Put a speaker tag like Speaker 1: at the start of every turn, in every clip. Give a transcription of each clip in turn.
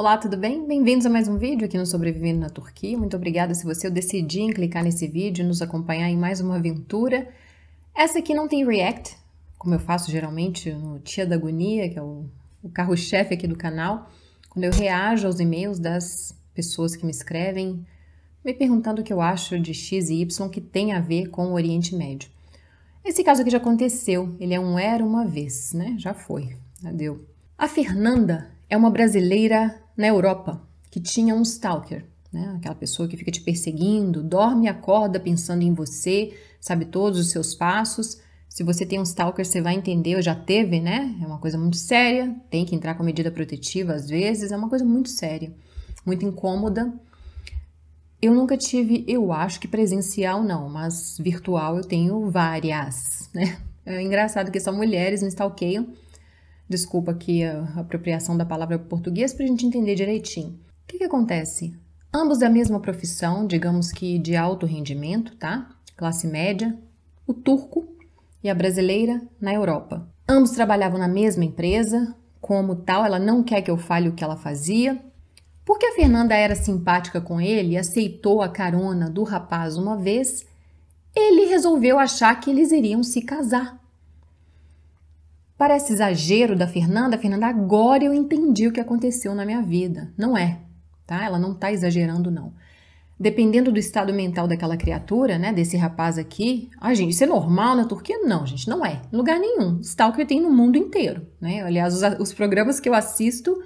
Speaker 1: Olá, tudo bem? Bem-vindos a mais um vídeo aqui no Sobrevivendo na Turquia. Muito obrigada se você decidir em clicar nesse vídeo e nos acompanhar em mais uma aventura. Essa aqui não tem React, como eu faço geralmente no Tia da Agonia, que é o, o carro-chefe aqui do canal, quando eu reajo aos e-mails das pessoas que me escrevem, me perguntando o que eu acho de X e Y que tem a ver com o Oriente Médio. Esse caso aqui já aconteceu, ele é um era uma vez, né? Já foi, já deu. A Fernanda é uma brasileira na Europa que tinha um stalker, né? aquela pessoa que fica te perseguindo, dorme e acorda pensando em você, sabe todos os seus passos. Se você tem um stalker, você vai entender, ou já teve, né? É uma coisa muito séria, tem que entrar com medida protetiva às vezes, é uma coisa muito séria, muito incômoda. Eu nunca tive, eu acho que presencial não, mas virtual eu tenho várias, né? É engraçado que só mulheres me stalkeiam Desculpa aqui a apropriação da palavra português para a gente entender direitinho. O que, que acontece? Ambos da mesma profissão, digamos que de alto rendimento, tá? Classe média, o turco e a brasileira na Europa. Ambos trabalhavam na mesma empresa, como tal, ela não quer que eu fale o que ela fazia. Porque a Fernanda era simpática com ele e aceitou a carona do rapaz uma vez, ele resolveu achar que eles iriam se casar. Parece exagero da Fernanda, Fernanda, agora eu entendi o que aconteceu na minha vida. Não é, tá? Ela não tá exagerando, não. Dependendo do estado mental daquela criatura, né, desse rapaz aqui, ah, gente, isso é normal na Turquia? Não, gente, não é. Em lugar nenhum. Stalker tem no mundo inteiro, né? Aliás, os, os programas que eu assisto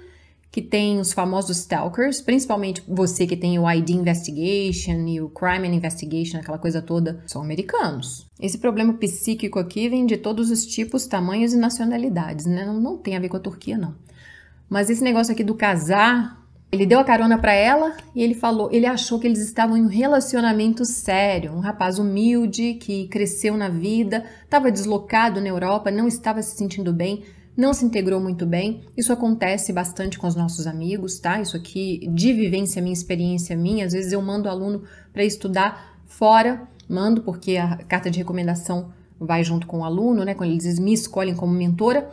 Speaker 1: que tem os famosos stalkers, principalmente você que tem o ID investigation e o crime investigation, aquela coisa toda, são americanos. Esse problema psíquico aqui vem de todos os tipos, tamanhos e nacionalidades, né? Não, não tem a ver com a Turquia, não. Mas esse negócio aqui do casar, ele deu a carona para ela e ele falou, ele achou que eles estavam em um relacionamento sério, um rapaz humilde que cresceu na vida, estava deslocado na Europa, não estava se sentindo bem, não se integrou muito bem. Isso acontece bastante com os nossos amigos, tá? Isso aqui de vivência, minha experiência minha. Às vezes eu mando o aluno para estudar fora, mando porque a carta de recomendação vai junto com o aluno, né? Quando eles me escolhem como mentora.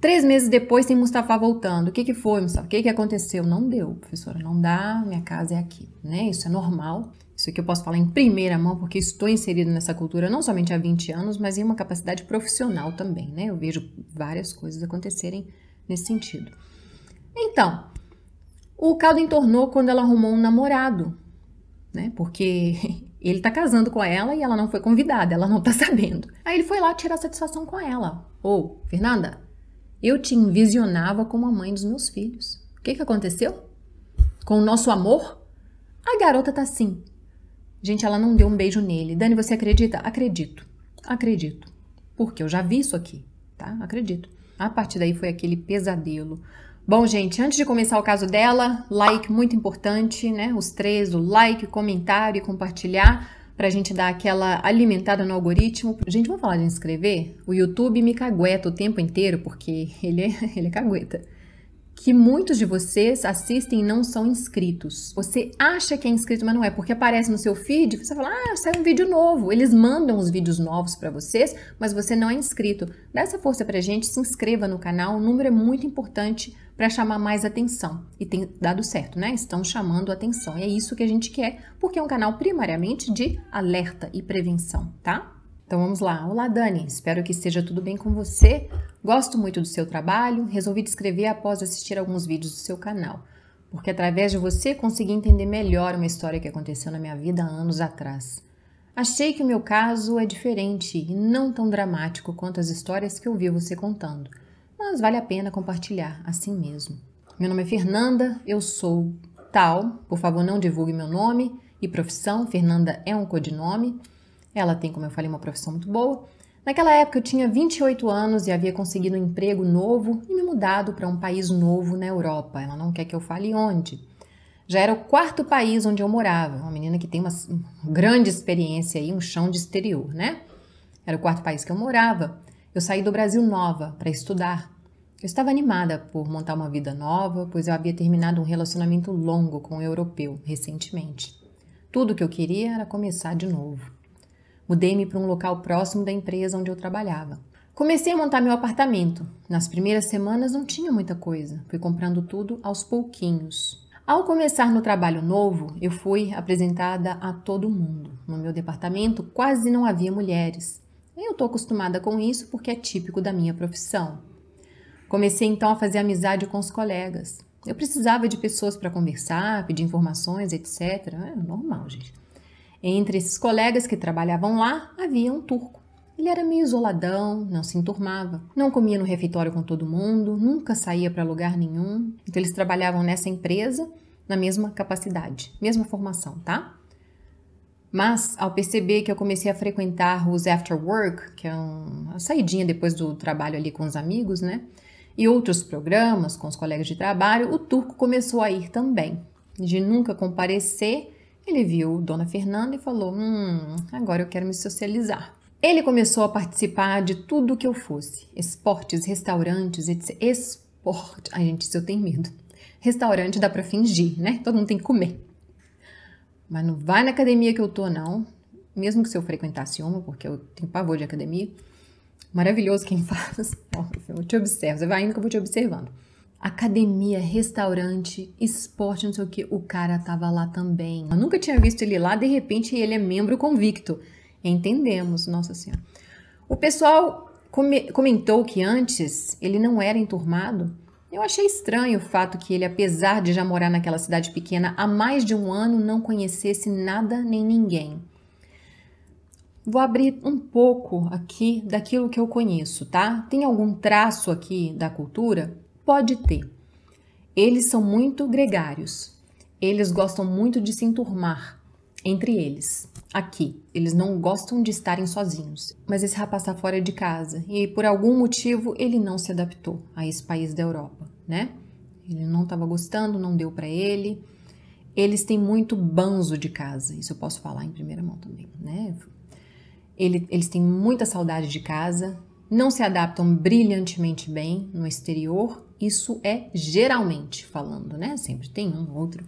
Speaker 1: Três meses depois tem Mustafa voltando. O que, que foi, Mustafa? O que, que aconteceu? Não deu, professora. Não dá, minha casa é aqui, né? Isso é normal isso que eu posso falar em primeira mão, porque estou inserido nessa cultura não somente há 20 anos, mas em uma capacidade profissional também, né? Eu vejo várias coisas acontecerem nesse sentido. Então, o caldo entornou quando ela arrumou um namorado, né? Porque ele tá casando com ela e ela não foi convidada, ela não tá sabendo. Aí ele foi lá tirar satisfação com ela. Ou, oh, Fernanda, eu te envisionava como a mãe dos meus filhos. O que que aconteceu? Com o nosso amor? A garota tá assim: Gente, ela não deu um beijo nele. Dani, você acredita? Acredito. Acredito. Porque eu já vi isso aqui, tá? Acredito. A partir daí foi aquele pesadelo. Bom, gente, antes de começar o caso dela, like muito importante, né? Os três, o like, comentário e compartilhar pra gente dar aquela alimentada no algoritmo. Gente, vamos falar de inscrever? O YouTube me cagueta o tempo inteiro porque ele é, ele é cagueta que muitos de vocês assistem e não são inscritos. Você acha que é inscrito, mas não é, porque aparece no seu feed, você fala: "Ah, saiu um vídeo novo". Eles mandam os vídeos novos para vocês, mas você não é inscrito. Dá essa força pra gente, se inscreva no canal, o número é muito importante para chamar mais atenção. E tem dado certo, né? Estão chamando atenção. E é isso que a gente quer, porque é um canal primariamente de alerta e prevenção, tá? Então vamos lá. Olá, Dani. Espero que esteja tudo bem com você. Gosto muito do seu trabalho. Resolvi te escrever após assistir alguns vídeos do seu canal, porque através de você consegui entender melhor uma história que aconteceu na minha vida há anos atrás. Achei que o meu caso é diferente e não tão dramático quanto as histórias que eu vi você contando, mas vale a pena compartilhar assim mesmo. Meu nome é Fernanda, eu sou tal, por favor não divulgue meu nome e profissão, Fernanda é um codinome. Ela tem, como eu falei, uma profissão muito boa. Naquela época eu tinha 28 anos e havia conseguido um emprego novo e me mudado para um país novo na Europa. Ela não quer que eu fale onde. Já era o quarto país onde eu morava. Uma menina que tem uma grande experiência aí, um chão de exterior, né? Era o quarto país que eu morava. Eu saí do Brasil nova para estudar. Eu estava animada por montar uma vida nova, pois eu havia terminado um relacionamento longo com um europeu recentemente. Tudo que eu queria era começar de novo. Mudei-me para um local próximo da empresa onde eu trabalhava. Comecei a montar meu apartamento. Nas primeiras semanas não tinha muita coisa, fui comprando tudo aos pouquinhos. Ao começar no trabalho novo, eu fui apresentada a todo mundo. No meu departamento quase não havia mulheres. Eu estou acostumada com isso porque é típico da minha profissão. Comecei então a fazer amizade com os colegas. Eu precisava de pessoas para conversar, pedir informações, etc. É normal, gente. Entre esses colegas que trabalhavam lá havia um turco. Ele era meio isoladão, não se enturmava, não comia no refeitório com todo mundo, nunca saía para lugar nenhum. Então eles trabalhavam nessa empresa na mesma capacidade, mesma formação, tá? Mas ao perceber que eu comecei a frequentar os after work, que é uma saidinha depois do trabalho ali com os amigos, né? E outros programas com os colegas de trabalho, o turco começou a ir também. De nunca comparecer, ele viu Dona Fernanda e falou: Hum, agora eu quero me socializar. Ele começou a participar de tudo o que eu fosse: esportes, restaurantes, etc. Esporte. Ai, gente, isso eu tenho medo. Restaurante dá pra fingir, né? Todo mundo tem que comer. Mas não vai na academia que eu tô, não. Mesmo que se eu frequentasse uma, porque eu tenho pavor de academia. Maravilhoso quem faz. Eu te observo. Você vai indo que eu vou te observando academia, restaurante, esporte, não sei o que, o cara tava lá também. Eu nunca tinha visto ele lá, de repente ele é membro convicto. Entendemos, nossa senhora. O pessoal come comentou que antes ele não era enturmado. Eu achei estranho o fato que ele, apesar de já morar naquela cidade pequena há mais de um ano, não conhecesse nada nem ninguém. Vou abrir um pouco aqui daquilo que eu conheço, tá? Tem algum traço aqui da cultura pode ter. Eles são muito gregários. Eles gostam muito de se enturmar entre eles. Aqui, eles não gostam de estarem sozinhos. Mas esse rapaz está fora de casa e por algum motivo ele não se adaptou a esse país da Europa, né? Ele não estava gostando, não deu para ele. Eles têm muito banzo de casa, isso eu posso falar em primeira mão também, né? Ele, eles têm muita saudade de casa, não se adaptam brilhantemente bem no exterior isso é geralmente falando, né? Sempre tem um, outro.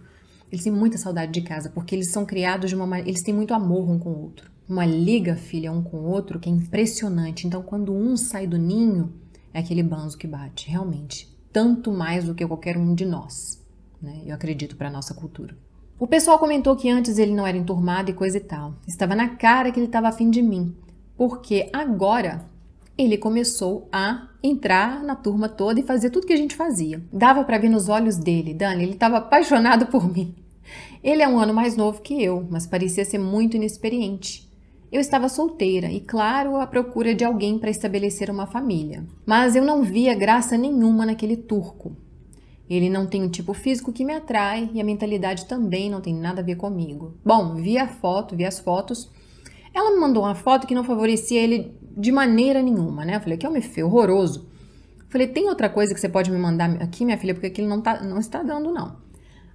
Speaker 1: Eles têm muita saudade de casa, porque eles são criados de uma maneira. Eles têm muito amor um com o outro. Uma liga, filha, um com o outro, que é impressionante. Então, quando um sai do ninho, é aquele banzo que bate, realmente. Tanto mais do que qualquer um de nós, né? Eu acredito, para nossa cultura. O pessoal comentou que antes ele não era enturmado e coisa e tal. Estava na cara que ele estava afim de mim, porque agora ele começou a entrar na turma toda e fazer tudo que a gente fazia. Dava para ver nos olhos dele, Dani, ele estava apaixonado por mim. Ele é um ano mais novo que eu, mas parecia ser muito inexperiente. Eu estava solteira e, claro, à procura de alguém para estabelecer uma família. Mas eu não via graça nenhuma naquele turco. Ele não tem um tipo físico que me atrai e a mentalidade também não tem nada a ver comigo. Bom, vi a foto, vi as fotos. Ela me mandou uma foto que não favorecia ele de maneira nenhuma, né? Eu falei, que é um buffet horroroso. Eu falei, tem outra coisa que você pode me mandar aqui, minha filha, porque aquilo não, tá, não está dando, não.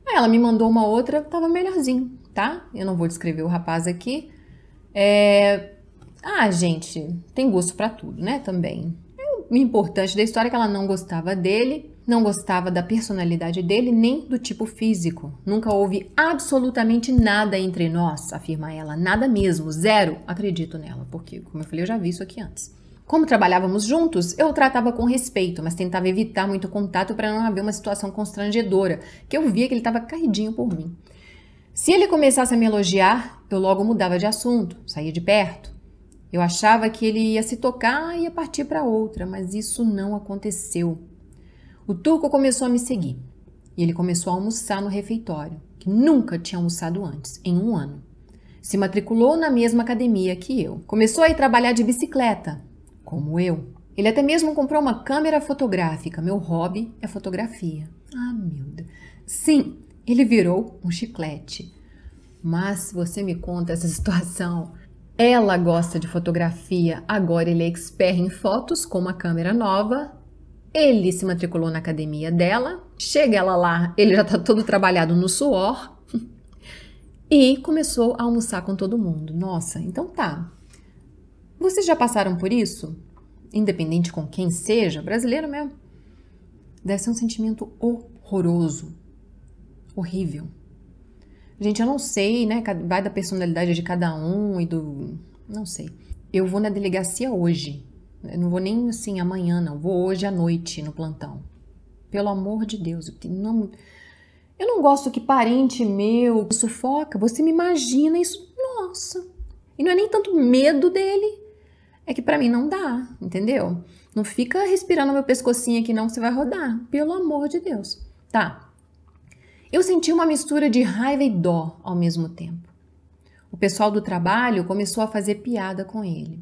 Speaker 1: Aí ela me mandou uma outra, tava melhorzinho, tá? Eu não vou descrever o rapaz aqui. É... Ah, gente, tem gosto para tudo, né? Também. É o importante da história é que ela não gostava dele não gostava da personalidade dele nem do tipo físico. Nunca houve absolutamente nada entre nós, afirma ela. Nada mesmo, zero. Acredito nela, porque, como eu falei, eu já vi isso aqui antes. Como trabalhávamos juntos, eu o tratava com respeito, mas tentava evitar muito contato para não haver uma situação constrangedora, que eu via que ele estava caidinho por mim. Se ele começasse a me elogiar, eu logo mudava de assunto, saía de perto. Eu achava que ele ia se tocar e ia partir para outra, mas isso não aconteceu. O turco começou a me seguir e ele começou a almoçar no refeitório, que nunca tinha almoçado antes, em um ano. Se matriculou na mesma academia que eu. Começou a ir trabalhar de bicicleta, como eu. Ele até mesmo comprou uma câmera fotográfica. Meu hobby é fotografia. Ah, meu Deus. Sim, ele virou um chiclete. Mas se você me conta essa situação, ela gosta de fotografia, agora ele é expert em fotos com uma câmera nova ele se matriculou na academia dela, chega ela lá, ele já está todo trabalhado no suor e começou a almoçar com todo mundo. Nossa, então tá. Vocês já passaram por isso? Independente com quem seja, brasileiro mesmo. Deve ser um sentimento horroroso, horrível. Gente, eu não sei, né? Vai da personalidade de cada um e do. Não sei. Eu vou na delegacia hoje eu não vou nem assim amanhã, não. Vou hoje à noite no plantão. Pelo amor de Deus, eu não. Eu não gosto que parente meu sufoca. Você me imagina isso? Nossa. E não é nem tanto medo dele. É que para mim não dá, entendeu? Não fica respirando meu pescocinho aqui não, você vai rodar. Pelo amor de Deus. Tá. Eu senti uma mistura de raiva e dó ao mesmo tempo. O pessoal do trabalho começou a fazer piada com ele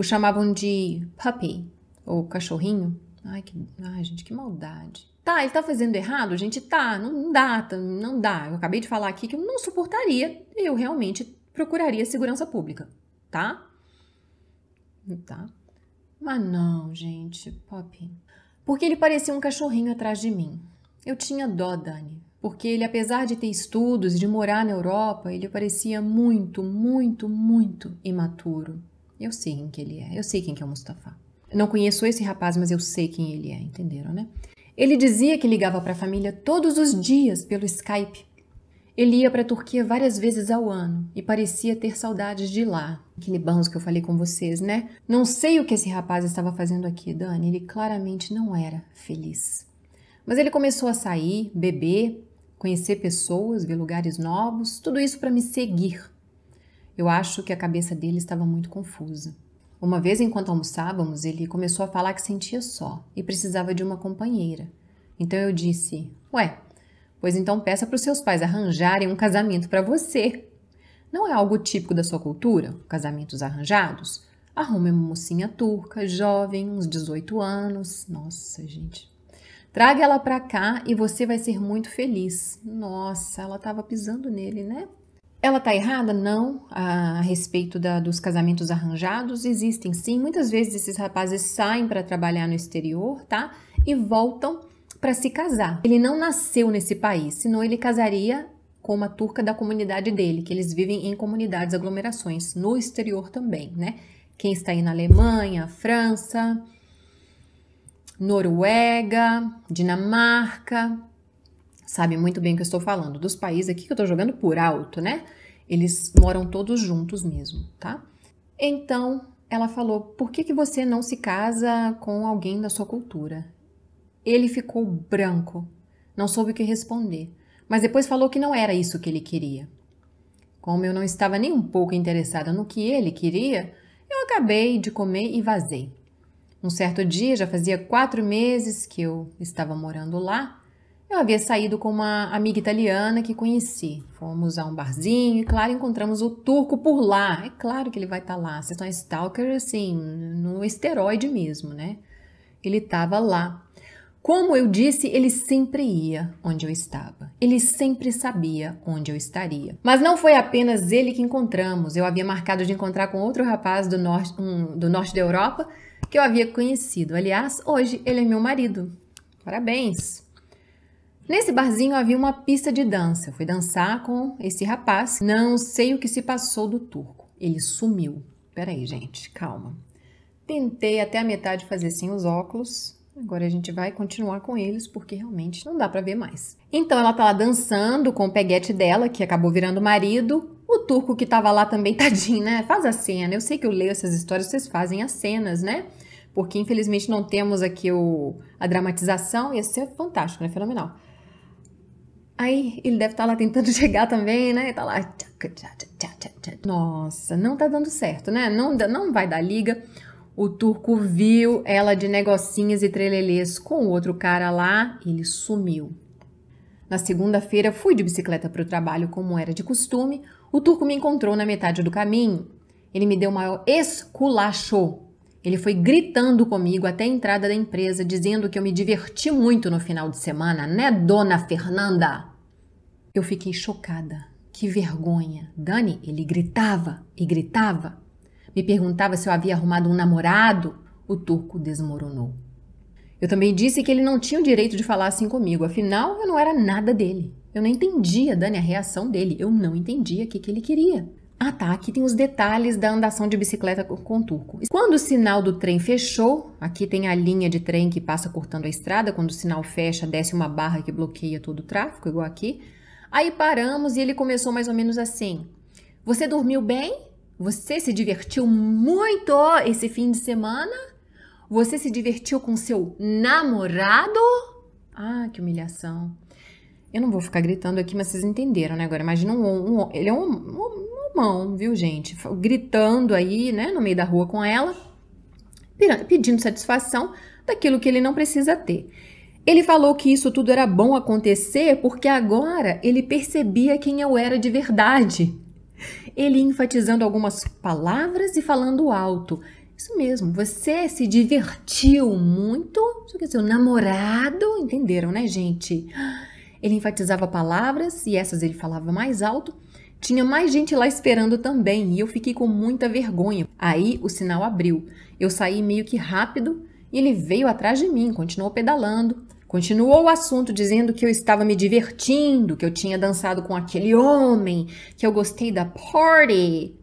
Speaker 1: o chamavam de puppy, ou cachorrinho. Ai, que, ai, gente, que maldade. Tá, ele tá fazendo errado? Gente, tá, não dá, tá, não dá. Eu acabei de falar aqui que eu não suportaria, eu realmente procuraria segurança pública, tá? Tá. Mas não, gente, puppy. Porque ele parecia um cachorrinho atrás de mim. Eu tinha dó, Dani. Porque ele, apesar de ter estudos, e de morar na Europa, ele parecia muito, muito, muito imaturo. Eu sei quem que ele é, eu sei quem que é o Mustafa. Eu não conheço esse rapaz, mas eu sei quem ele é, entenderam, né? Ele dizia que ligava para a família todos os dias pelo Skype. Ele ia para a Turquia várias vezes ao ano e parecia ter saudades de lá. Aquele banzo que eu falei com vocês, né? Não sei o que esse rapaz estava fazendo aqui, Dani. Ele claramente não era feliz. Mas ele começou a sair, beber, conhecer pessoas, ver lugares novos, tudo isso para me seguir. Eu acho que a cabeça dele estava muito confusa. Uma vez, enquanto almoçávamos, ele começou a falar que sentia só e precisava de uma companheira. Então eu disse: Ué, pois então peça para os seus pais arranjarem um casamento para você. Não é algo típico da sua cultura, casamentos arranjados? Arrume uma mocinha turca, jovem, uns 18 anos. Nossa, gente. Traga ela para cá e você vai ser muito feliz. Nossa, ela estava pisando nele, né? Ela tá errada? Não. A respeito da, dos casamentos arranjados, existem sim. Muitas vezes esses rapazes saem para trabalhar no exterior, tá? E voltam para se casar. Ele não nasceu nesse país, senão ele casaria com uma turca da comunidade dele, que eles vivem em comunidades, aglomerações, no exterior também, né? Quem está aí na Alemanha, França, Noruega, Dinamarca, sabe muito bem o que eu estou falando. Dos países aqui que eu estou jogando por alto, né? Eles moram todos juntos mesmo, tá? Então ela falou: por que, que você não se casa com alguém da sua cultura? Ele ficou branco, não soube o que responder, mas depois falou que não era isso que ele queria. Como eu não estava nem um pouco interessada no que ele queria, eu acabei de comer e vazei. Um certo dia, já fazia quatro meses que eu estava morando lá, eu havia saído com uma amiga italiana que conheci. Fomos a um barzinho e, claro, encontramos o turco por lá. É claro que ele vai estar tá lá. Vocês estão stalker, assim, no esteroide mesmo, né? Ele estava lá. Como eu disse, ele sempre ia onde eu estava. Ele sempre sabia onde eu estaria. Mas não foi apenas ele que encontramos. Eu havia marcado de encontrar com outro rapaz do norte, um, do norte da Europa que eu havia conhecido. Aliás, hoje ele é meu marido. Parabéns! Nesse barzinho havia uma pista de dança. Eu fui dançar com esse rapaz. Não sei o que se passou do turco. Ele sumiu. Peraí, gente, calma. Tentei até a metade fazer assim os óculos. Agora a gente vai continuar com eles porque realmente não dá para ver mais. Então ela tá lá dançando com o peguete dela, que acabou virando marido. O turco que tava lá também, tadinho, né? Faz a cena. Eu sei que eu leio essas histórias, vocês fazem as cenas, né? Porque infelizmente não temos aqui o, a dramatização, ia ser fantástico, né? Fenomenal. Aí ele deve estar tá lá tentando chegar também, né? Tá lá. Nossa, não tá dando certo, né? Não, não vai dar liga. O turco viu ela de negocinhas e trelelês com o outro cara lá, ele sumiu. Na segunda-feira fui de bicicleta para o trabalho, como era de costume. O turco me encontrou na metade do caminho. Ele me deu o maior esculacho. Ele foi gritando comigo até a entrada da empresa, dizendo que eu me diverti muito no final de semana, né, dona Fernanda? Eu fiquei chocada. Que vergonha! Dani, ele gritava e gritava. Me perguntava se eu havia arrumado um namorado. O turco desmoronou. Eu também disse que ele não tinha o direito de falar assim comigo, afinal eu não era nada dele. Eu não entendia, Dani, a reação dele. Eu não entendia o que, que ele queria. Ah, tá. Aqui tem os detalhes da andação de bicicleta com o turco. Quando o sinal do trem fechou, aqui tem a linha de trem que passa cortando a estrada. Quando o sinal fecha, desce uma barra que bloqueia todo o tráfego, igual aqui. Aí paramos e ele começou mais ou menos assim: Você dormiu bem? Você se divertiu muito esse fim de semana? Você se divertiu com seu namorado? Ah, que humilhação. Eu não vou ficar gritando aqui, mas vocês entenderam, né? Agora, imagina um, um ele é um, um, mão, viu, gente? Gritando aí, né, no meio da rua com ela, pedindo satisfação daquilo que ele não precisa ter. Ele falou que isso tudo era bom acontecer porque agora ele percebia quem eu era de verdade. Ele enfatizando algumas palavras e falando alto. Isso mesmo, você se divertiu muito. só que seu namorado, entenderam, né, gente? Ele enfatizava palavras e essas ele falava mais alto. Tinha mais gente lá esperando também e eu fiquei com muita vergonha. Aí o sinal abriu. Eu saí meio que rápido e ele veio atrás de mim, continuou pedalando. Continuou o assunto dizendo que eu estava me divertindo, que eu tinha dançado com aquele homem, que eu gostei da party.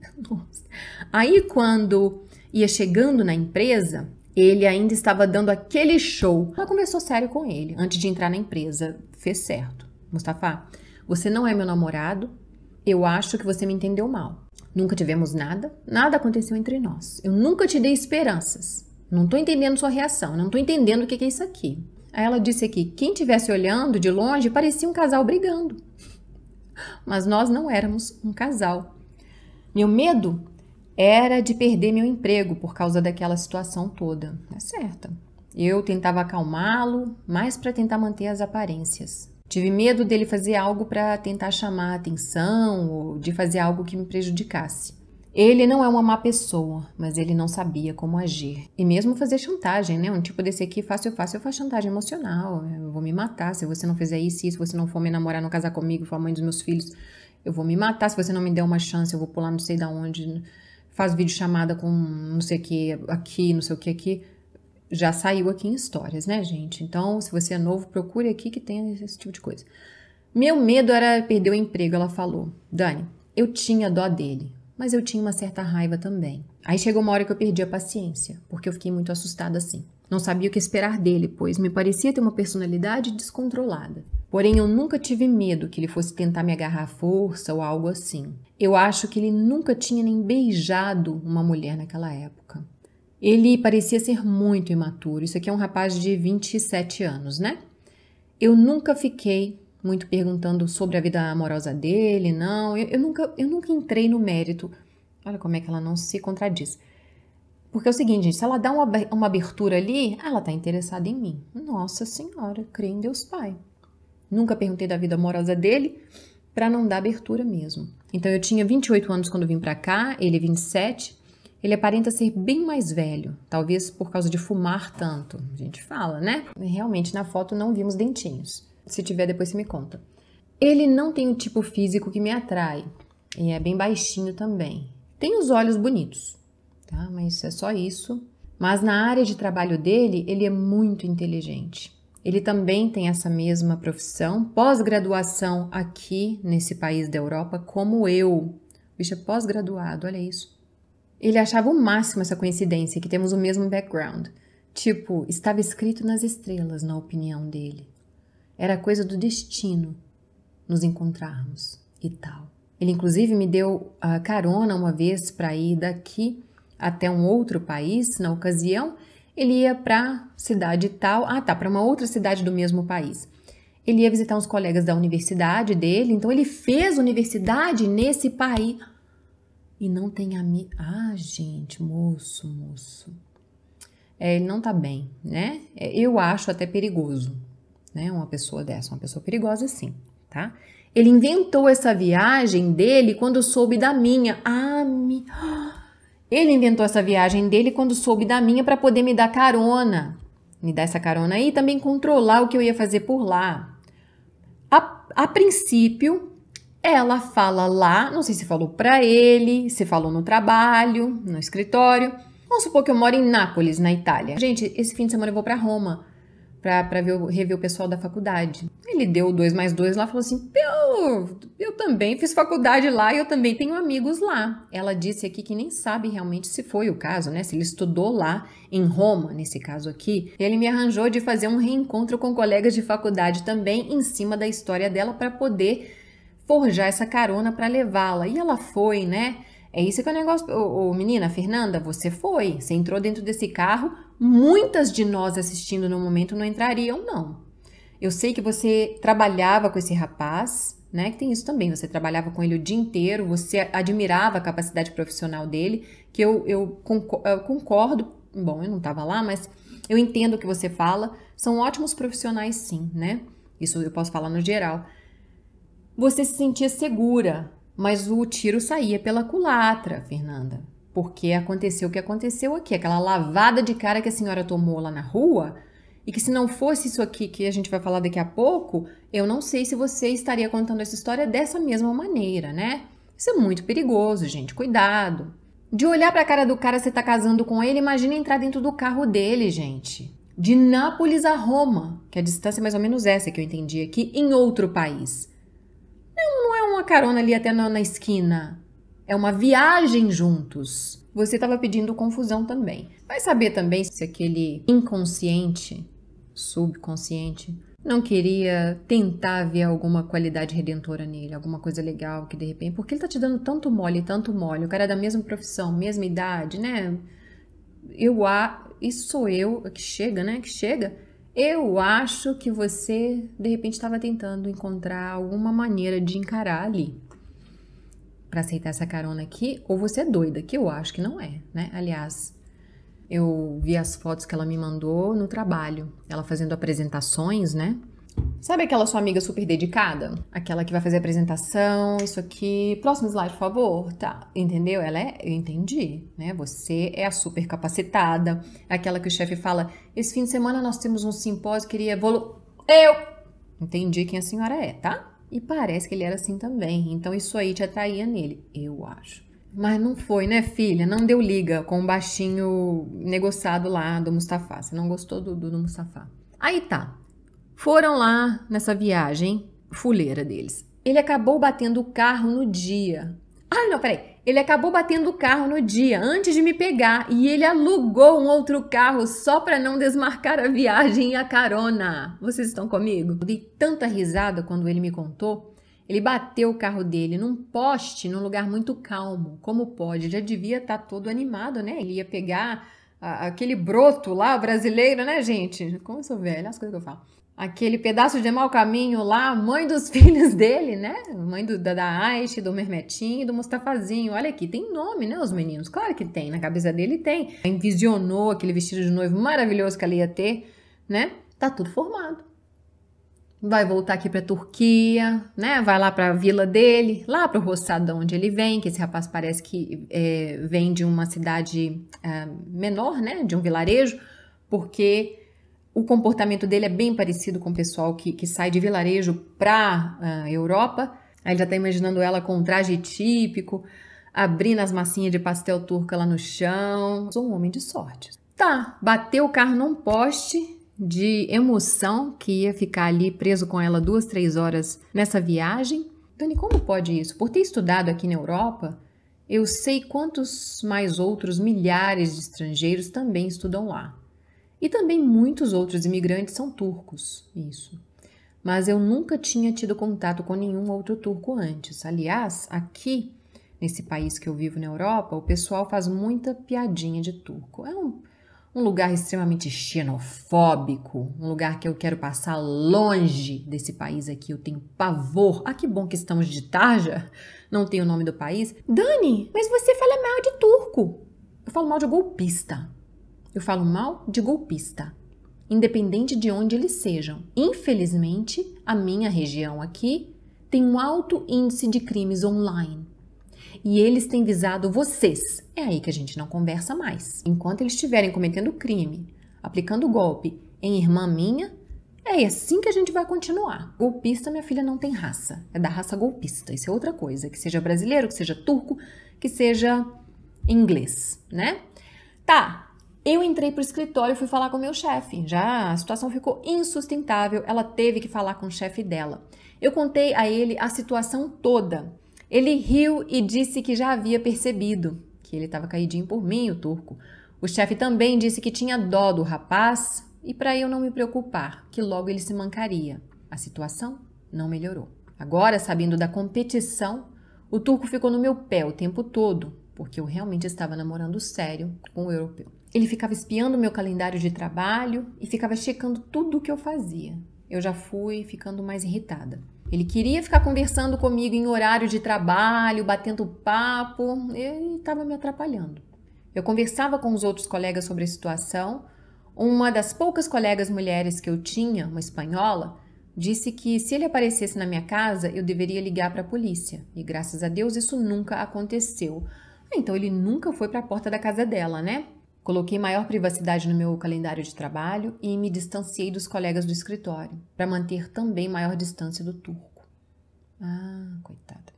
Speaker 1: Aí quando ia chegando na empresa, ele ainda estava dando aquele show. Ela conversou sério com ele antes de entrar na empresa. Fez certo. Mustafa, você não é meu namorado. Eu acho que você me entendeu mal. Nunca tivemos nada, nada aconteceu entre nós. Eu nunca te dei esperanças. Não estou entendendo sua reação, né? não estou entendendo o que, é isso aqui. Aí ela disse aqui: quem estivesse olhando de longe parecia um casal brigando. Mas nós não éramos um casal. Meu medo era de perder meu emprego por causa daquela situação toda. É certa. Eu tentava acalmá-lo, mais para tentar manter as aparências. Tive medo dele fazer algo para tentar chamar a atenção ou de fazer algo que me prejudicasse. Ele não é uma má pessoa, mas ele não sabia como agir. E mesmo fazer chantagem, né? Um tipo desse aqui, fácil, fácil, eu faço chantagem emocional. Eu vou me matar se você não fizer isso, se você não for me namorar, não casar comigo, for a mãe dos meus filhos, eu vou me matar. Se você não me der uma chance, eu vou pular não sei da onde. Faz vídeo chamada com não sei o que aqui, não sei o que aqui. Já saiu aqui em histórias, né, gente? Então, se você é novo, procure aqui que tem esse tipo de coisa. Meu medo era perder o emprego, ela falou. Dani, eu tinha dó dele mas eu tinha uma certa raiva também. Aí chegou uma hora que eu perdi a paciência, porque eu fiquei muito assustada assim. Não sabia o que esperar dele, pois me parecia ter uma personalidade descontrolada. Porém, eu nunca tive medo que ele fosse tentar me agarrar à força ou algo assim. Eu acho que ele nunca tinha nem beijado uma mulher naquela época. Ele parecia ser muito imaturo. Isso aqui é um rapaz de 27 anos, né? Eu nunca fiquei muito perguntando sobre a vida amorosa dele, não. Eu, eu, nunca, eu nunca entrei no mérito. Olha como é que ela não se contradiz. Porque é o seguinte, gente, se ela dá uma, uma abertura ali, ela tá interessada em mim. Nossa Senhora, creio em Deus Pai. Nunca perguntei da vida amorosa dele para não dar abertura mesmo. Então eu tinha 28 anos quando vim para cá, ele 27. Ele aparenta ser bem mais velho, talvez por causa de fumar tanto. A gente fala, né? Realmente na foto não vimos dentinhos. Se tiver, depois você me conta. Ele não tem o tipo físico que me atrai. E é bem baixinho também. Tem os olhos bonitos, tá? Mas é só isso. Mas na área de trabalho dele, ele é muito inteligente. Ele também tem essa mesma profissão, pós-graduação aqui nesse país da Europa, como eu. bicho é pós-graduado, olha isso. Ele achava o máximo essa coincidência, que temos o mesmo background. Tipo, estava escrito nas estrelas, na opinião dele. Era coisa do destino nos encontrarmos e tal. Ele, inclusive, me deu a ah, carona uma vez para ir daqui até um outro país. Na ocasião, ele ia para cidade tal, ah tá, para uma outra cidade do mesmo país. Ele ia visitar uns colegas da universidade dele, então ele fez universidade nesse país. E não tem amigo. Ah, gente, moço, moço. É, ele não tá bem, né? É, eu acho até perigoso né? Uma pessoa dessa, uma pessoa perigosa sim, tá? Ele inventou essa viagem dele quando soube da minha. Ah, me... Ele inventou essa viagem dele quando soube da minha para poder me dar carona. Me dar essa carona aí e também controlar o que eu ia fazer por lá. A, a princípio, ela fala lá, não sei se falou para ele, se falou no trabalho, no escritório. Vamos supor que eu moro em Nápoles, na Itália. Gente, esse fim de semana eu vou para Roma para rever o pessoal da faculdade. Ele deu dois mais dois lá, falou assim: eu, eu também fiz faculdade lá e eu também tenho amigos lá. Ela disse aqui que nem sabe realmente se foi o caso, né? Se ele estudou lá em Roma, nesse caso aqui. Ele me arranjou de fazer um reencontro com colegas de faculdade também em cima da história dela para poder forjar essa carona para levá-la. E ela foi, né? É isso que é o negócio. Ô, ô, menina, Fernanda, você foi. Você entrou dentro desse carro muitas de nós assistindo no momento não entrariam, não. Eu sei que você trabalhava com esse rapaz, né? Que tem isso também. Você trabalhava com ele o dia inteiro, você admirava a capacidade profissional dele, que eu, eu, concordo. Bom, eu não estava lá, mas eu entendo o que você fala. São ótimos profissionais, sim, né? Isso eu posso falar no geral. Você se sentia segura, mas o tiro saía pela culatra, Fernanda. Porque aconteceu o que aconteceu aqui, aquela lavada de cara que a senhora tomou lá na rua, e que se não fosse isso aqui que a gente vai falar daqui a pouco, eu não sei se você estaria contando essa história dessa mesma maneira, né? Isso é muito perigoso, gente, cuidado. De olhar para a cara do cara, você tá casando com ele, imagina entrar dentro do carro dele, gente. De Nápoles a Roma, que a distância é mais ou menos é essa que eu entendi aqui, em outro país. Não, não é uma carona ali até na, na esquina. É uma viagem juntos. Você estava pedindo confusão também. Vai saber também se aquele inconsciente, subconsciente, não queria tentar ver alguma qualidade redentora nele, alguma coisa legal que de repente. Porque ele tá te dando tanto mole, tanto mole. O cara é da mesma profissão, mesma idade, né? Eu a. Isso sou eu que chega, né? Que chega. Eu acho que você, de repente, estava tentando encontrar alguma maneira de encarar ali para aceitar essa carona aqui, ou você é doida, que eu acho que não é, né? Aliás, eu vi as fotos que ela me mandou no trabalho, ela fazendo apresentações, né? Sabe aquela sua amiga super dedicada? Aquela que vai fazer a apresentação, isso aqui. Próximo slide, por favor. Tá. Entendeu? Ela é. Eu entendi, né? Você é a super capacitada. Aquela que o chefe fala: esse fim de semana nós temos um simpósio, queria. Volu... Eu! Entendi quem a senhora é, tá? E parece que ele era assim também, então isso aí te atraía nele, eu acho. Mas não foi, né, filha? Não deu liga com o baixinho negociado lá do Mustafa. Você não gostou do, do, do Aí tá. Foram lá nessa viagem fuleira deles. Ele acabou batendo o carro no dia ah, não, peraí. Ele acabou batendo o carro no dia antes de me pegar e ele alugou um outro carro só para não desmarcar a viagem e a carona. Vocês estão comigo? dei tanta risada quando ele me contou. Ele bateu o carro dele num poste num lugar muito calmo. Como pode? Já devia estar tá todo animado, né? Ele ia pegar a, aquele broto lá brasileiro, né, gente? Como eu sou velha, as coisas que eu falo aquele pedaço de mau caminho lá, mãe dos filhos dele, né? Mãe do, da, da Aish, do Mermetinho e do Mustafazinho. Olha aqui, tem nome, né? Os meninos. Claro que tem, na cabeça dele tem. Envisionou aquele vestido de noivo maravilhoso que ela ia ter, né? Tá tudo formado. Vai voltar aqui pra Turquia, né? Vai lá pra vila dele, lá pro roçadão onde ele vem, que esse rapaz parece que é, vem de uma cidade é, menor, né? De um vilarejo, porque o comportamento dele é bem parecido com o pessoal que, que sai de vilarejo para a ah, Europa. Aí ele já está imaginando ela com um traje típico, abrindo as massinhas de pastel turca lá no chão. Sou um homem de sorte. Tá, bateu o carro num poste de emoção que ia ficar ali preso com ela duas, três horas nessa viagem. Dani, como pode isso? Por ter estudado aqui na Europa, eu sei quantos mais outros milhares de estrangeiros também estudam lá. E também muitos outros imigrantes são turcos, isso. Mas eu nunca tinha tido contato com nenhum outro turco antes. Aliás, aqui, nesse país que eu vivo na Europa, o pessoal faz muita piadinha de turco. É um, um lugar extremamente xenofóbico, um lugar que eu quero passar longe desse país aqui. Eu tenho pavor. Ah, que bom que estamos de Tarja, não tem o nome do país. Dani, mas você fala mal de turco. Eu falo mal de golpista. Eu falo mal de golpista, independente de onde eles sejam. Infelizmente, a minha região aqui tem um alto índice de crimes online. E eles têm visado vocês. É aí que a gente não conversa mais. Enquanto eles estiverem cometendo crime, aplicando golpe em irmã minha, é assim que a gente vai continuar. Golpista, minha filha não tem raça. É da raça golpista. Isso é outra coisa. Que seja brasileiro, que seja turco, que seja inglês, né? Tá, eu entrei para o escritório e fui falar com meu chefe. Já a situação ficou insustentável, ela teve que falar com o chefe dela. Eu contei a ele a situação toda. Ele riu e disse que já havia percebido que ele estava caidinho por mim, o turco. O chefe também disse que tinha dó do rapaz e para eu não me preocupar, que logo ele se mancaria. A situação não melhorou. Agora, sabendo da competição, o turco ficou no meu pé o tempo todo, porque eu realmente estava namorando sério com o europeu. Ele ficava espiando meu calendário de trabalho e ficava checando tudo o que eu fazia. Eu já fui ficando mais irritada. Ele queria ficar conversando comigo em horário de trabalho, batendo papo, e estava me atrapalhando. Eu conversava com os outros colegas sobre a situação. Uma das poucas colegas mulheres que eu tinha, uma espanhola, disse que se ele aparecesse na minha casa, eu deveria ligar para a polícia. E graças a Deus isso nunca aconteceu. Então ele nunca foi para a porta da casa dela, né? Coloquei maior privacidade no meu calendário de trabalho e me distanciei dos colegas do escritório, para manter também maior distância do turco. Ah, coitada.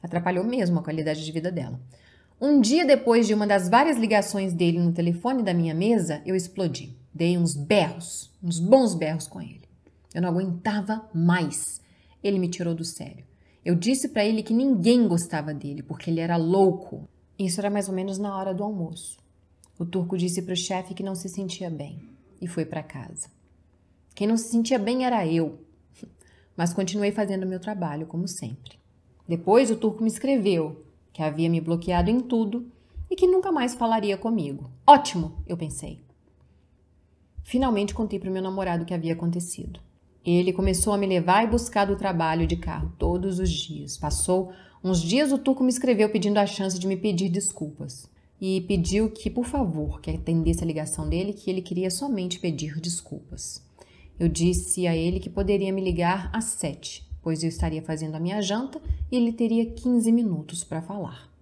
Speaker 1: Atrapalhou mesmo a qualidade de vida dela. Um dia depois de uma das várias ligações dele no telefone da minha mesa, eu explodi. Dei uns berros, uns bons berros com ele. Eu não aguentava mais. Ele me tirou do sério. Eu disse para ele que ninguém gostava dele, porque ele era louco. Isso era mais ou menos na hora do almoço. O turco disse para o chefe que não se sentia bem e foi para casa. Quem não se sentia bem era eu, mas continuei fazendo meu trabalho como sempre. Depois o turco me escreveu que havia me bloqueado em tudo e que nunca mais falaria comigo. Ótimo, eu pensei. Finalmente contei para o meu namorado o que havia acontecido. Ele começou a me levar e buscar do trabalho de carro todos os dias. Passou uns dias, o turco me escreveu pedindo a chance de me pedir desculpas e pediu que, por favor, que atendesse a ligação dele, que ele queria somente pedir desculpas. Eu disse a ele que poderia me ligar às sete, pois eu estaria fazendo a minha janta e ele teria 15 minutos para falar.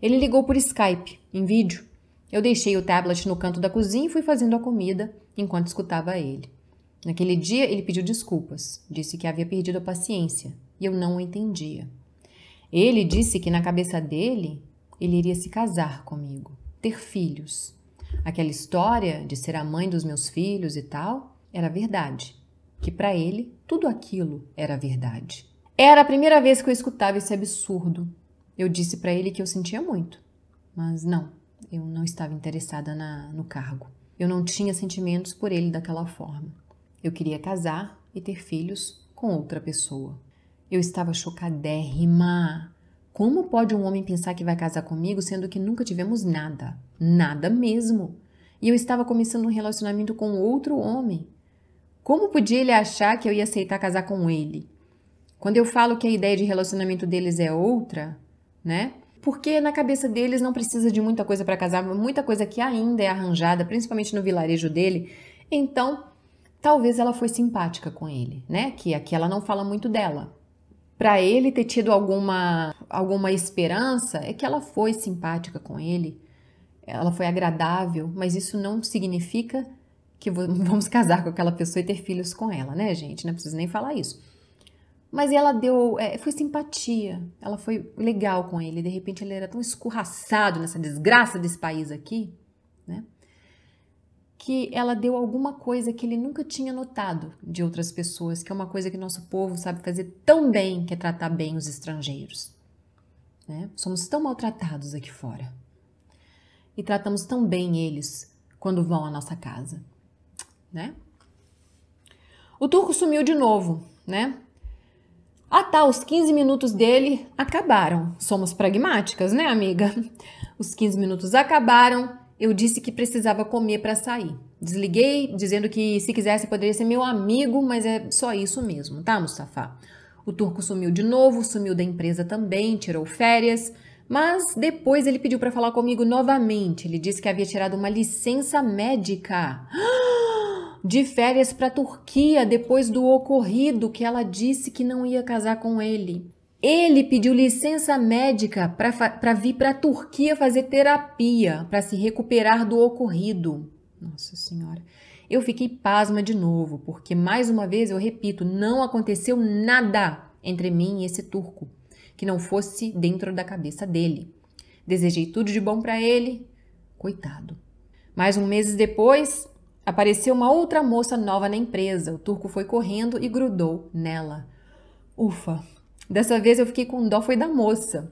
Speaker 1: Ele ligou por Skype, em vídeo. Eu deixei o tablet no canto da cozinha e fui fazendo a comida enquanto escutava ele. Naquele dia ele pediu desculpas, disse que havia perdido a paciência e eu não o entendia. Ele disse que na cabeça dele ele iria se casar comigo, ter filhos. Aquela história de ser a mãe dos meus filhos e tal era verdade, que para ele tudo aquilo era verdade. Era a primeira vez que eu escutava esse absurdo. Eu disse para ele que eu sentia muito, mas não, eu não estava interessada na, no cargo. Eu não tinha sentimentos por ele daquela forma. Eu queria casar e ter filhos com outra pessoa. Eu estava chocadérrima. Como pode um homem pensar que vai casar comigo sendo que nunca tivemos nada? Nada mesmo. E eu estava começando um relacionamento com outro homem. Como podia ele achar que eu ia aceitar casar com ele? Quando eu falo que a ideia de relacionamento deles é outra, né? Porque na cabeça deles não precisa de muita coisa para casar, muita coisa que ainda é arranjada, principalmente no vilarejo dele. Então, talvez ela foi simpática com ele, né? Que aqui ela não fala muito dela, para ele ter tido alguma, alguma esperança é que ela foi simpática com ele, ela foi agradável, mas isso não significa que vamos casar com aquela pessoa e ter filhos com ela, né, gente? Não preciso nem falar isso. Mas ela deu, é, foi simpatia, ela foi legal com ele. De repente ele era tão escorraçado nessa desgraça desse país aqui, né? que ela deu alguma coisa que ele nunca tinha notado de outras pessoas, que é uma coisa que nosso povo sabe fazer tão bem, que é tratar bem os estrangeiros. Né? Somos tão maltratados aqui fora. E tratamos tão bem eles quando vão à nossa casa. Né? O turco sumiu de novo, né? Ah tá, os 15 minutos dele acabaram. Somos pragmáticas, né, amiga? Os 15 minutos acabaram, eu disse que precisava comer para sair. Desliguei, dizendo que se quisesse poderia ser meu amigo, mas é só isso mesmo, tá, Mustafa? O turco sumiu de novo, sumiu da empresa também, tirou férias, mas depois ele pediu para falar comigo novamente. Ele disse que havia tirado uma licença médica. De férias para a Turquia depois do ocorrido que ela disse que não ia casar com ele. Ele pediu licença médica para vir para a Turquia fazer terapia, para se recuperar do ocorrido. Nossa Senhora. Eu fiquei pasma de novo, porque mais uma vez eu repito, não aconteceu nada entre mim e esse turco que não fosse dentro da cabeça dele. Desejei tudo de bom para ele, coitado. Mais um mês depois, apareceu uma outra moça nova na empresa. O turco foi correndo e grudou nela. Ufa, Dessa vez eu fiquei com dó foi da moça.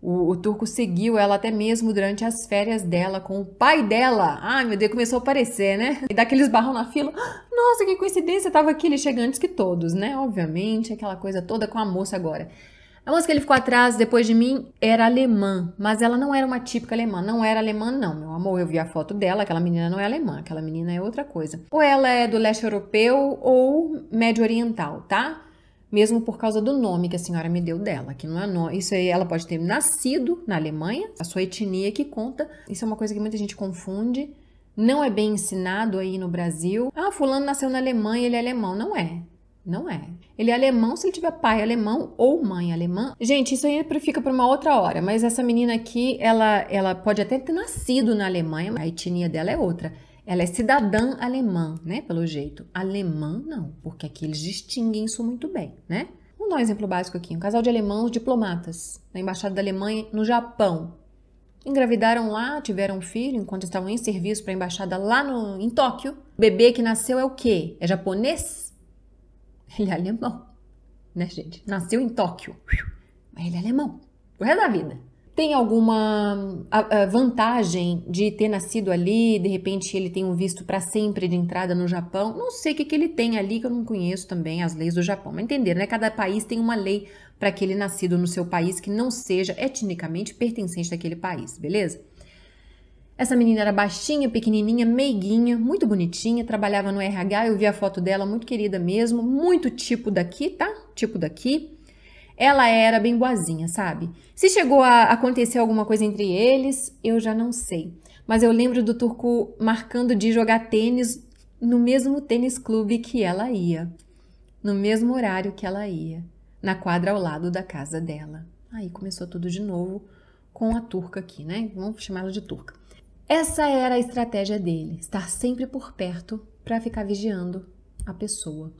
Speaker 1: O, o, turco seguiu ela até mesmo durante as férias dela com o pai dela. Ai, meu Deus, começou a aparecer, né? E daqueles barrão na fila. Nossa, que coincidência, tava aqui, ele chega antes que todos, né? Obviamente, aquela coisa toda com a moça agora. A moça que ele ficou atrás depois de mim era alemã, mas ela não era uma típica alemã. Não era alemã, não, meu amor. Eu vi a foto dela, aquela menina não é alemã, aquela menina é outra coisa. Ou ela é do leste europeu ou médio oriental, tá? mesmo por causa do nome que a senhora me deu dela, que não é nome. Isso aí, ela pode ter nascido na Alemanha, a sua etnia que conta. Isso é uma coisa que muita gente confunde. Não é bem ensinado aí no Brasil. Ah, fulano nasceu na Alemanha, ele é alemão. Não é. Não é. Ele é alemão se ele tiver pai alemão ou mãe alemã. Gente, isso aí é fica para uma outra hora, mas essa menina aqui, ela, ela pode até ter nascido na Alemanha, a etnia dela é outra. Ela é cidadã alemã, né? Pelo jeito. Alemã não, porque aqui eles distinguem isso muito bem, né? Vamos dar um exemplo básico aqui. Um casal de alemãos diplomatas na embaixada da Alemanha no Japão. Engravidaram lá, tiveram um filho enquanto estavam em serviço para a embaixada lá no, em Tóquio. O bebê que nasceu é o quê? É japonês? Ele é alemão, né, gente? Nasceu em Tóquio, mas ele é alemão. O resto da vida tem alguma vantagem de ter nascido ali, de repente ele tem um visto para sempre de entrada no Japão. Não sei o que, que ele tem ali, que eu não conheço também as leis do Japão. Mas entender, né? Cada país tem uma lei para aquele nascido no seu país que não seja etnicamente pertencente daquele país, beleza? Essa menina era baixinha, pequenininha, meiguinha, muito bonitinha, trabalhava no RH, eu vi a foto dela, muito querida mesmo, muito tipo daqui, tá? Tipo daqui ela era bem boazinha, sabe? Se chegou a acontecer alguma coisa entre eles, eu já não sei. Mas eu lembro do Turco marcando de jogar tênis no mesmo tênis clube que ela ia, no mesmo horário que ela ia, na quadra ao lado da casa dela. Aí começou tudo de novo com a turca aqui, né? Vamos chamá-la de turca. Essa era a estratégia dele, estar sempre por perto para ficar vigiando a pessoa.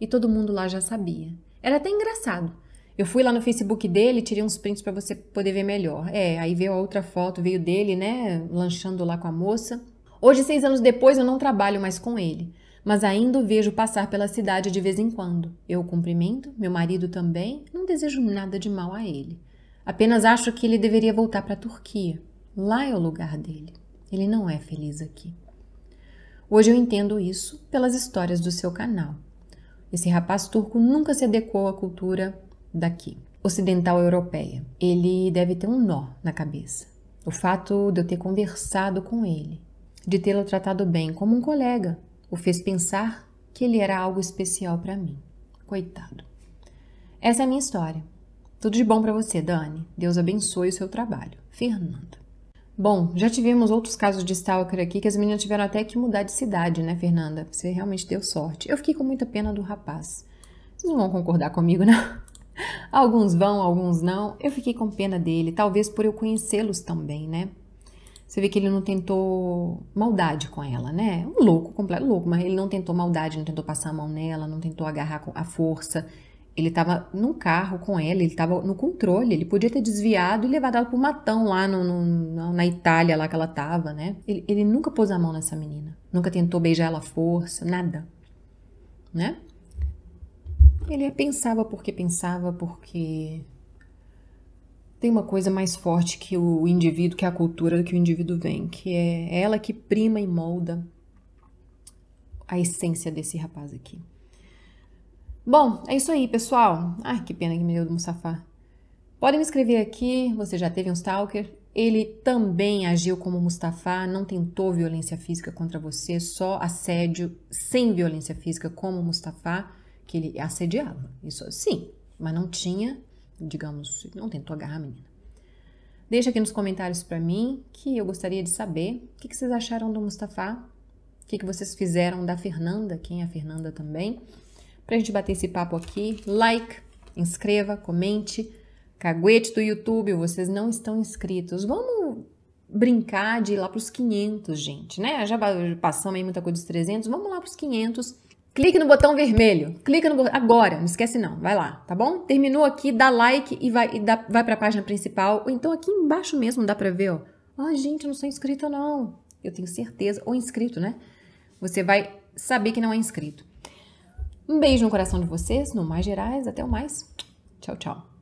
Speaker 1: E todo mundo lá já sabia. Era até engraçado, eu fui lá no Facebook dele, tirei uns prints para você poder ver melhor. É, aí veio a outra foto, veio dele, né, lanchando lá com a moça. Hoje, seis anos depois, eu não trabalho mais com ele, mas ainda o vejo passar pela cidade de vez em quando. Eu o cumprimento, meu marido também, não desejo nada de mal a ele. Apenas acho que ele deveria voltar para a Turquia. Lá é o lugar dele. Ele não é feliz aqui. Hoje eu entendo isso pelas histórias do seu canal. Esse rapaz turco nunca se adequou à cultura daqui, ocidental europeia. Ele deve ter um nó na cabeça. O fato de eu ter conversado com ele, de tê-lo tratado bem como um colega, o fez pensar que ele era algo especial para mim. Coitado. Essa é a minha história. Tudo de bom para você, Dani. Deus abençoe o seu trabalho. Fernanda. Bom, já tivemos outros casos de stalker aqui que as meninas tiveram até que mudar de cidade, né, Fernanda? Você realmente deu sorte. Eu fiquei com muita pena do rapaz. Vocês não vão concordar comigo, não? Né? alguns vão, alguns não. Eu fiquei com pena dele, talvez por eu conhecê-los também, né? Você vê que ele não tentou maldade com ela, né? Um louco, completo louco, mas ele não tentou maldade, não tentou passar a mão nela, não tentou agarrar a força. Ele estava num carro com ela, ele estava no controle, ele podia ter desviado e levado ela para o matão lá no, no, na Itália, lá que ela estava, né? Ele, ele nunca pôs a mão nessa menina, nunca tentou beijar ela à força, nada, né? Ele pensava porque pensava, porque tem uma coisa mais forte que o indivíduo, que a cultura que o indivíduo vem, que é ela que prima e molda a essência desse rapaz aqui. Bom, é isso aí, pessoal. Ai, que pena que me deu do Mustafa. Podem me escrever aqui, você já teve um stalker? Ele também agiu como Mustafa, não tentou violência física contra você, só assédio sem violência física como Mustafa que ele assediava. Isso sim, mas não tinha, digamos, não tentou agarrar a menina. Deixa aqui nos comentários para mim que eu gostaria de saber o que, que vocês acharam do Mustafa, o que, que vocês fizeram da Fernanda, quem é a Fernanda também, para a gente bater esse papo aqui. Like, inscreva, comente. Caguete do YouTube, vocês não estão inscritos. Vamos brincar de ir lá para os 500, gente, né? Já passamos aí muita coisa dos 300, vamos lá para os 500 Clique no botão vermelho. Clica no botão. Agora, não esquece não. Vai lá, tá bom? Terminou aqui, dá like e vai, e dá, vai pra página principal. Ou então aqui embaixo mesmo dá pra ver, ó. Ah, gente, eu não sou inscrita não. Eu tenho certeza. Ou inscrito, né? Você vai saber que não é inscrito. Um beijo no coração de vocês, no Mais Gerais. Até o mais. Tchau, tchau.